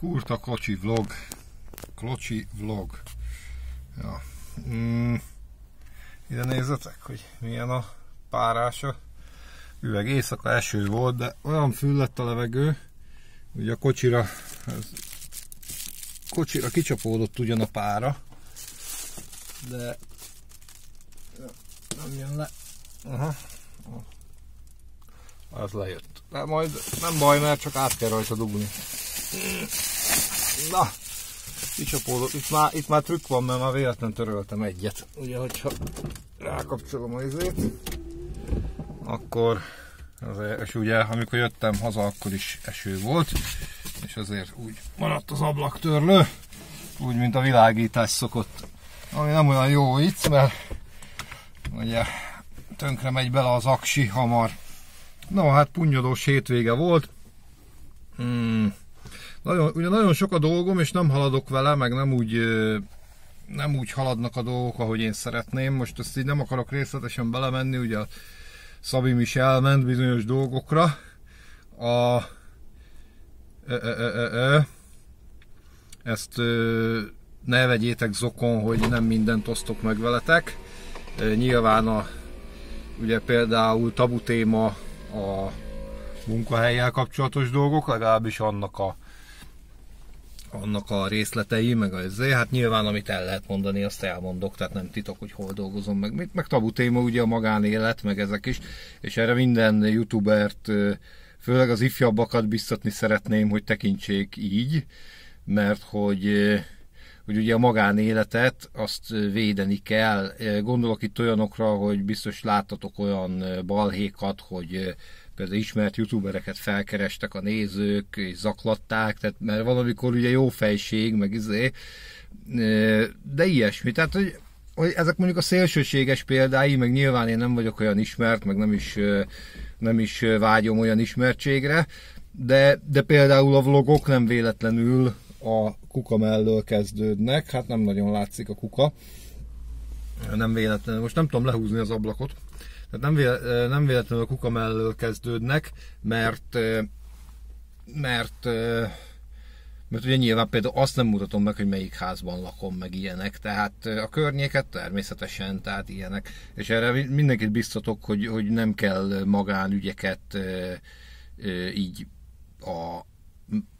Kurta Klocsi Vlog. Klocsi Vlog. Ja. Mm. Ide nézzetek, hogy milyen a párása. Üveg éjszaka eső volt, de olyan fül lett a levegő, ugye a kocsira, ez, kocsira kicsapódott ugyan a pára, de nem jön le. Aha. Az lejött. De majd nem baj, mert csak át kell rajta dugni. Na, kicsapódok. Itt már, itt már trükk van, mert már véletlen töröltem egyet. Ugye, hogyha rákapcsolom a izét, akkor az és ugye, amikor jöttem haza, akkor is eső volt, és azért úgy maradt az törlő, úgy, mint a világítás szokott. Ami nem olyan jó itt, mert ugye tönkre megy bele az aksi hamar. Na, hát punyodós hétvége volt. Hmm. Nagyon, ugye nagyon sok a dolgom, és nem haladok vele, meg nem úgy nem úgy haladnak a dolgok, ahogy én szeretném. Most ezt így nem akarok részletesen belemenni, ugye a Szabim is elment bizonyos dolgokra. A... Ö, ö, ö, ö, ö. Ezt ö, ne vegyétek zokon, hogy nem mindent osztok meg veletek. Ö, nyilván a, ugye például tabu téma a munkahelyel kapcsolatos dolgok, legalábbis annak a annak a részletei, meg az izé, hát nyilván amit el lehet mondani, azt elmondok, tehát nem titok, hogy hol dolgozom, meg meg tabu téma ugye a magánélet, meg ezek is, és erre minden youtubert, főleg az ifjabbakat biztatni szeretném, hogy tekintsék így, mert hogy hogy ugye a magánéletet azt védeni kell. Gondolok itt olyanokra, hogy biztos láttatok olyan balhékat, hogy például ismert youtubereket felkerestek a nézők, és zaklatták, tehát mert valamikor ugye jó fejség, meg izé, de ilyesmi, tehát hogy, hogy ezek mondjuk a szélsőséges példái, meg nyilván én nem vagyok olyan ismert, meg nem is, nem is vágyom olyan ismertségre, de, de például a vlogok nem véletlenül a kuka mellől kezdődnek, hát nem nagyon látszik a kuka, nem véletlenül, most nem tudom lehúzni az ablakot, tehát nem, véle, nem véletlenül a kuka mellől kezdődnek, mert, mert mert ugye nyilván például azt nem mutatom meg, hogy melyik házban lakom, meg ilyenek, tehát a környéket természetesen, tehát ilyenek. És erre mindenkit biztatok, hogy, hogy nem kell magánügyeket így a,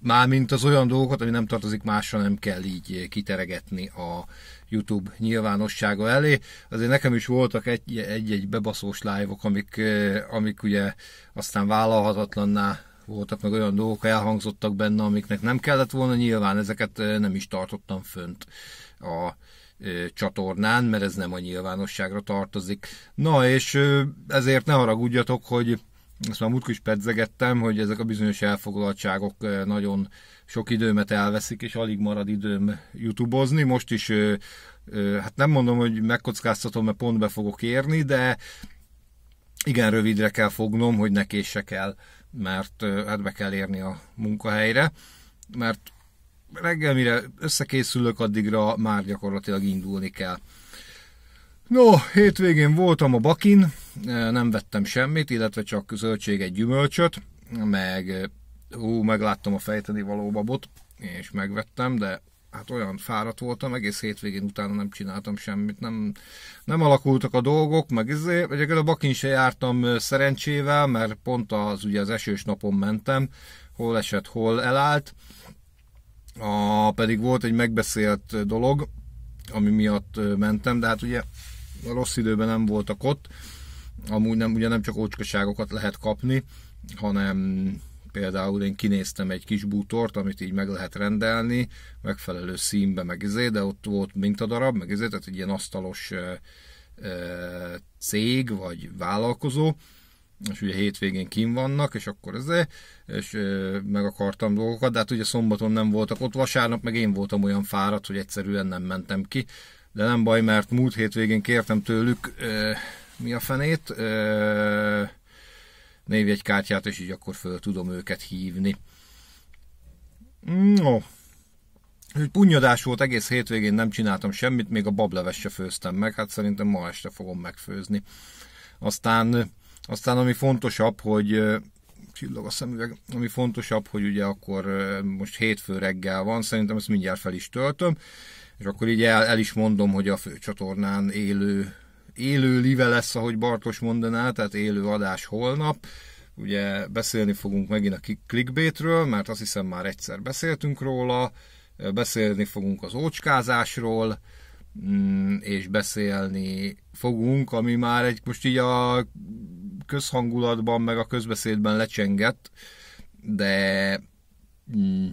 mármint az olyan dolgokat, ami nem tartozik másra, nem kell így kiteregetni a YouTube nyilvánossága elé. Azért nekem is voltak egy-egy bebaszós live-ok, amik, eh, amik ugye aztán vállalhatatlanná voltak, meg olyan dolgok elhangzottak benne, amiknek nem kellett volna, nyilván ezeket eh, nem is tartottam fönt a eh, csatornán, mert ez nem a nyilvánosságra tartozik. Na, és ezért ne haragudjatok, hogy ezt már múltkor is pedzegettem, hogy ezek a bizonyos elfoglaltságok eh, nagyon sok időmet elveszik, és alig marad időm youtubozni. Most is, eh, eh, hát nem mondom, hogy megkockáztatom, mert pont be fogok érni, de igen, rövidre kell fognom, hogy ne késsek el, mert hát be kell érni a munkahelyre, mert reggel, mire összekészülök, addigra már gyakorlatilag indulni kell. No, hétvégén voltam a Bakin, nem vettem semmit, illetve csak egy gyümölcsöt, meg hú, megláttam a fejteni való babot, és megvettem, de hát olyan fáradt voltam, egész hétvégén utána nem csináltam semmit, nem, nem alakultak a dolgok, meg ezért, egyébként a bakin se jártam szerencsével, mert pont az ugye az esős napon mentem, hol esett, hol elállt, a, pedig volt egy megbeszélt dolog, ami miatt mentem, de hát ugye a rossz időben nem voltak ott, amúgy nem, ugye nem csak ócskaságokat lehet kapni, hanem például én kinéztem egy kis bútort, amit így meg lehet rendelni, megfelelő színbe, meg izé, de ott volt mintadarab, meg izé, tehát egy ilyen asztalos ö, ö, cég, vagy vállalkozó, és ugye hétvégén kim vannak, és akkor ez, izé, és ö, meg akartam dolgokat, de hát ugye szombaton nem voltak ott, vasárnap meg én voltam olyan fáradt, hogy egyszerűen nem mentem ki, de nem baj, mert múlt hétvégén kértem tőlük, ö, mi a fenét, kártyát, és így akkor föl tudom őket hívni. No, Úgy punyadás volt, egész hétvégén nem csináltam semmit, még a bableves se főztem meg, hát szerintem ma este fogom megfőzni. Aztán, aztán ami fontosabb, hogy csillog a szemüveg, ami fontosabb, hogy ugye akkor most hétfő reggel van, szerintem ezt mindjárt fel is töltöm, és akkor így el, el is mondom, hogy a főcsatornán élő élő live lesz, ahogy Bartos mondaná, tehát élő adás holnap. Ugye beszélni fogunk megint a clickbaitről, mert azt hiszem már egyszer beszéltünk róla, beszélni fogunk az ócskázásról, mm, és beszélni fogunk, ami már egy most így a közhangulatban, meg a közbeszédben lecsengett, de mm,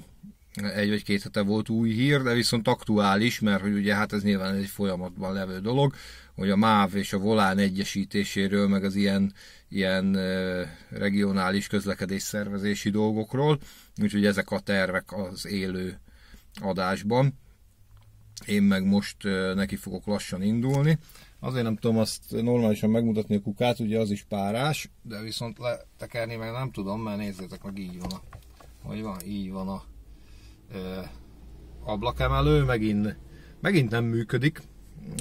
egy vagy két hete volt új hír, de viszont aktuális, mert hogy ugye hát ez nyilván egy folyamatban levő dolog, hogy a MÁV és a Volán egyesítéséről, meg az ilyen, ilyen regionális közlekedés szervezési dolgokról, úgyhogy ezek a tervek az élő adásban. Én meg most neki fogok lassan indulni. Azért nem tudom azt normálisan megmutatni a kukát, ugye az is párás, de viszont letekerni meg nem tudom, mert nézzétek meg így van a, hogy van, így van a ablakemelő, megint, megint nem működik.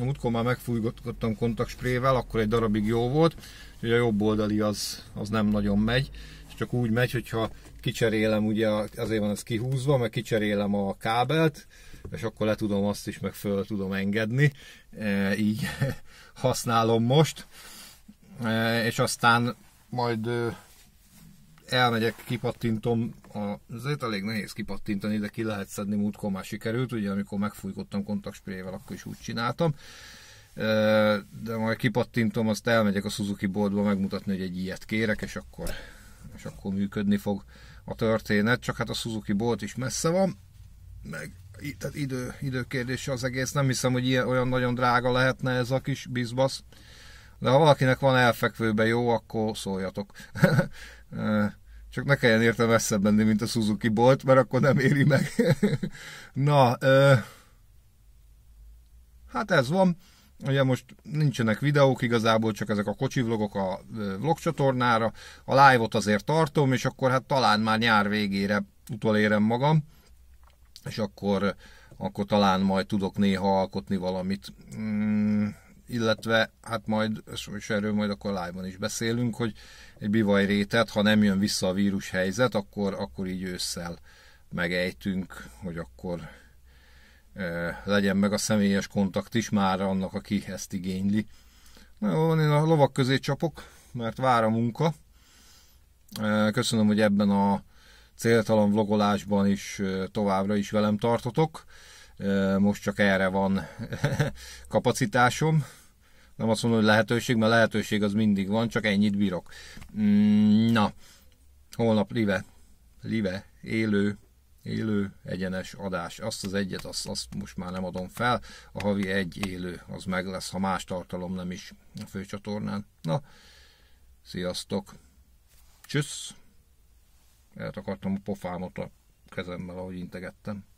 Múltkor már megfújgottam kontaktsprével, akkor egy darabig jó volt, hogy a jobb oldali az, az nem nagyon megy, és csak úgy megy, hogyha kicserélem, ugye azért van ez kihúzva, meg kicserélem a kábelt, és akkor le tudom azt is, meg föl tudom engedni, e, így használom most, e, és aztán majd elmegyek, kipattintom, azért elég nehéz kipattintani, de ki lehet szedni, múltkor már sikerült, ugye amikor megfújkodtam kontaktsprével, akkor is úgy csináltam. De majd kipattintom, azt elmegyek a Suzuki boltba megmutatni, hogy egy ilyet kérek, és akkor, és akkor működni fog a történet. Csak hát a Suzuki bolt is messze van, meg tehát idő, időkérdése az egész. Nem hiszem, hogy ilyen, olyan nagyon drága lehetne ez a kis bizbasz. De ha valakinek van elfekvőbe jó, akkor szóljatok. csak ne kelljen érte messzebb menni, mint a Suzuki bolt, mert akkor nem éri meg. Na, ö, hát ez van. Ugye most nincsenek videók igazából, csak ezek a kocsi vlogok a vlog csatornára. A live-ot azért tartom, és akkor hát talán már nyár végére utolérem magam, és akkor, akkor talán majd tudok néha alkotni valamit. Mm illetve hát majd, és erről majd akkor live is beszélünk, hogy egy rétet, ha nem jön vissza a vírus helyzet, akkor, akkor így ősszel megejtünk, hogy akkor e, legyen meg a személyes kontakt is már annak, aki ezt igényli. Na jó, van, én a lovak közé csapok, mert vár a munka. E, köszönöm, hogy ebben a céltalan vlogolásban is továbbra is velem tartotok most csak erre van kapacitásom. Nem azt mondom, hogy lehetőség, mert lehetőség az mindig van, csak ennyit bírok. Mm, na, holnap live, live, élő, élő, egyenes adás. Azt az egyet, azt, azt most már nem adom fel. A havi egy élő, az meg lesz, ha más tartalom nem is a főcsatornán. Na, sziasztok! Csüssz! eltakartam a pofámot a kezemmel, ahogy integettem.